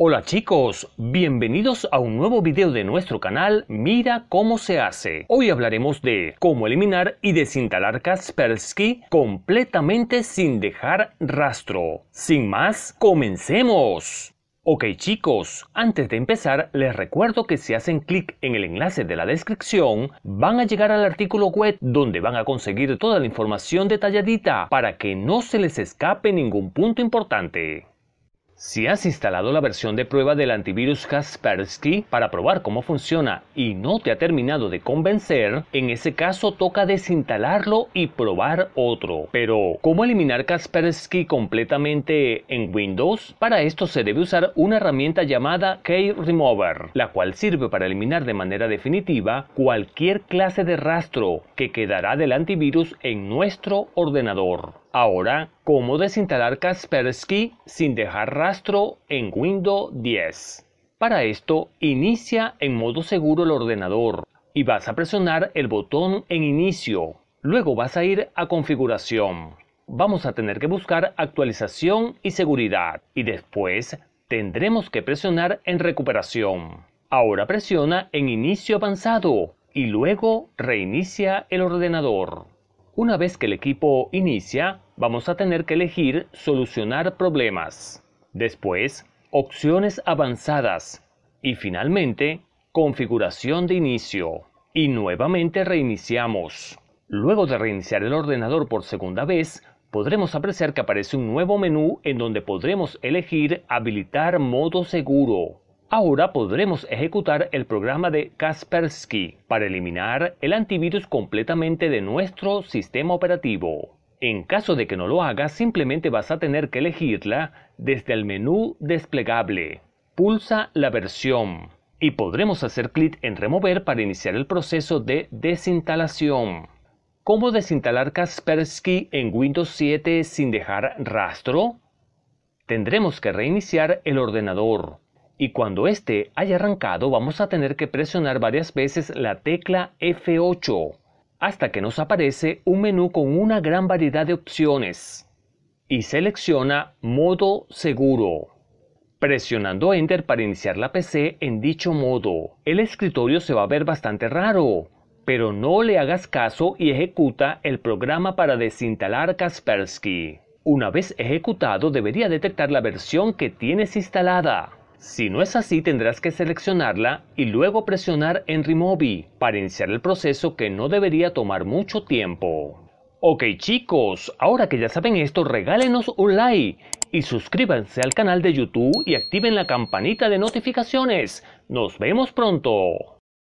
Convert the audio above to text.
Hola chicos, bienvenidos a un nuevo video de nuestro canal Mira cómo se hace. Hoy hablaremos de cómo eliminar y desinstalar Kaspersky completamente sin dejar rastro. Sin más, comencemos. Ok chicos, antes de empezar les recuerdo que si hacen clic en el enlace de la descripción van a llegar al artículo web donde van a conseguir toda la información detalladita para que no se les escape ningún punto importante. Si has instalado la versión de prueba del antivirus Kaspersky para probar cómo funciona y no te ha terminado de convencer, en ese caso toca desinstalarlo y probar otro. Pero, ¿cómo eliminar Kaspersky completamente en Windows? Para esto se debe usar una herramienta llamada Key Remover, la cual sirve para eliminar de manera definitiva cualquier clase de rastro que quedará del antivirus en nuestro ordenador. Ahora, ¿cómo desinstalar Kaspersky sin dejar rastro en Windows 10? Para esto, inicia en modo seguro el ordenador y vas a presionar el botón en inicio. Luego vas a ir a configuración. Vamos a tener que buscar actualización y seguridad y después tendremos que presionar en recuperación. Ahora presiona en inicio avanzado y luego reinicia el ordenador. Una vez que el equipo inicia, vamos a tener que elegir solucionar problemas, después opciones avanzadas y finalmente configuración de inicio. Y nuevamente reiniciamos. Luego de reiniciar el ordenador por segunda vez, podremos apreciar que aparece un nuevo menú en donde podremos elegir habilitar modo seguro. Ahora podremos ejecutar el programa de Kaspersky para eliminar el antivirus completamente de nuestro sistema operativo. En caso de que no lo hagas, simplemente vas a tener que elegirla desde el menú desplegable. Pulsa la versión y podremos hacer clic en remover para iniciar el proceso de desinstalación. ¿Cómo desinstalar Kaspersky en Windows 7 sin dejar rastro? Tendremos que reiniciar el ordenador y cuando este haya arrancado vamos a tener que presionar varias veces la tecla F8 hasta que nos aparece un menú con una gran variedad de opciones y selecciona modo seguro. Presionando Enter para iniciar la PC en dicho modo, el escritorio se va a ver bastante raro, pero no le hagas caso y ejecuta el programa para desinstalar Kaspersky. Una vez ejecutado debería detectar la versión que tienes instalada. Si no es así, tendrás que seleccionarla y luego presionar en Remove para iniciar el proceso que no debería tomar mucho tiempo. Ok chicos, ahora que ya saben esto, regálenos un like y suscríbanse al canal de YouTube y activen la campanita de notificaciones. Nos vemos pronto.